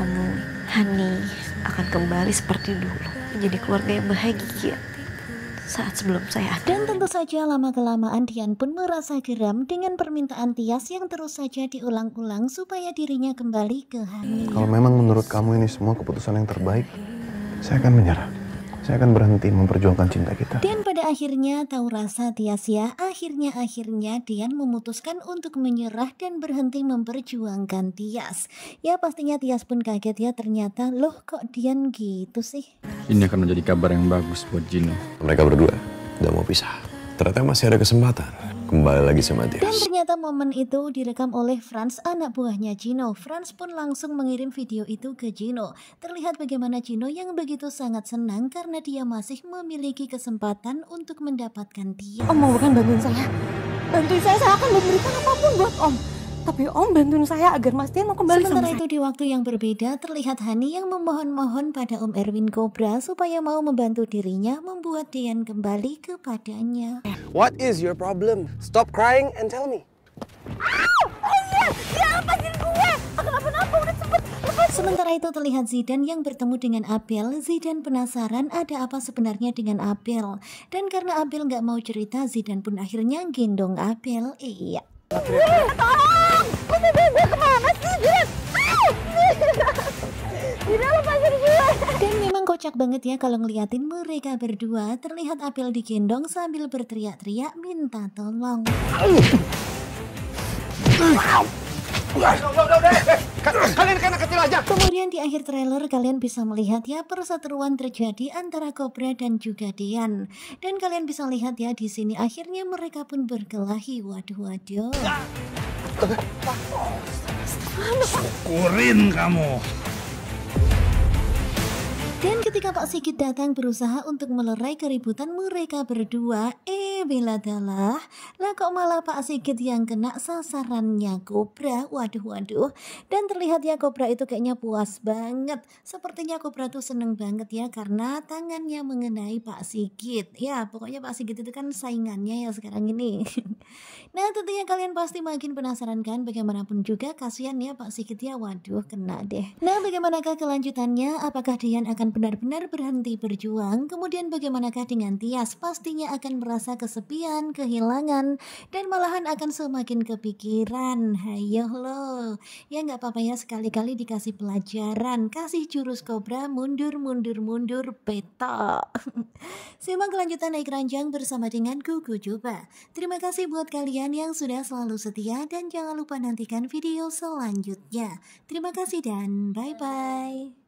kamu, Hani, akan kembali seperti dulu, menjadi keluarga yang bahagia saat sebelum saya ada. Dan tentu saja lama-kelamaan Dian pun merasa geram dengan permintaan Tias yang terus saja diulang-ulang supaya dirinya kembali ke Hani. Kalau memang menurut kamu ini semua keputusan yang terbaik, saya akan menyerah. Saya akan berhenti memperjuangkan cinta kita. Dan pada akhirnya tahu rasa Tias ya, akhirnya-akhirnya Dian memutuskan untuk menyerah dan berhenti memperjuangkan Tias. Ya pastinya Tias pun kaget ya ternyata loh kok Dian gitu sih. Ini akan menjadi kabar yang bagus buat Jino. Mereka berdua udah mau pisah. Ternyata masih ada kesempatan kembali lagi sama dia. Dan ternyata momen itu direkam oleh Franz, anak buahnya Gino. Franz pun langsung mengirim video itu ke Gino. Terlihat bagaimana Gino yang begitu sangat senang karena dia masih memiliki kesempatan untuk mendapatkan dia. Om mau bukan bantuin saya. Bantuin saya, saya akan memberikan apapun buat Om tapi om bantuin saya agar Mas Tian mau kembali Sementara sama itu saya. di waktu yang berbeda terlihat Hani yang memohon-mohon pada Om Erwin Cobra supaya mau membantu dirinya membuat Dian kembali kepadanya. What is your problem? Stop crying and tell me. Oh iya, dia lepasin Aku udah cepet. Sementara itu terlihat Zidane yang bertemu dengan Abel. Zidane penasaran ada apa sebenarnya dengan Abel. Dan karena Abel nggak mau cerita, Zidane pun akhirnya gendong Abel. Iya. iya tolong! dan memang kocak banget ya kalau ngeliatin mereka berdua terlihat April digendong sambil berteriak-teriak minta tolong Kemudian di akhir trailer kalian bisa melihat ya perseteruan terjadi antara Cobra dan juga Dian. Dan kalian bisa lihat ya di sini akhirnya mereka pun berkelahi. Waduh waduh. Syukurin kamu. Dan ketika Pak Sigit datang berusaha untuk melerai keributan mereka berdua, eh bila dalah, lah kok malah Pak Sigit yang kena sasarannya kobra. Waduh, waduh. Dan terlihat ya kobra itu kayaknya puas banget. Sepertinya kobra tuh seneng banget ya karena tangannya mengenai Pak Sigit. Ya, pokoknya Pak Sigit itu kan saingannya ya sekarang ini. nah, tentunya kalian pasti makin penasaran kan bagaimanapun juga kasihan ya Pak Sigit ya. Waduh, kena deh. Nah, bagaimanakah kelanjutannya? Apakah Dian akan benar-benar berhenti berjuang? Kemudian bagaimanakah dengan Tias? Pastinya akan merasa kes kesepian, kehilangan, dan malahan akan semakin kepikiran. Hayo lo, ya nggak apa-apa ya sekali-kali dikasih pelajaran, kasih jurus kobra mundur mundur mundur beta. Simak kelanjutan naik ranjang bersama dengan Gugu Coba. Terima kasih buat kalian yang sudah selalu setia dan jangan lupa nantikan video selanjutnya. Terima kasih dan bye-bye.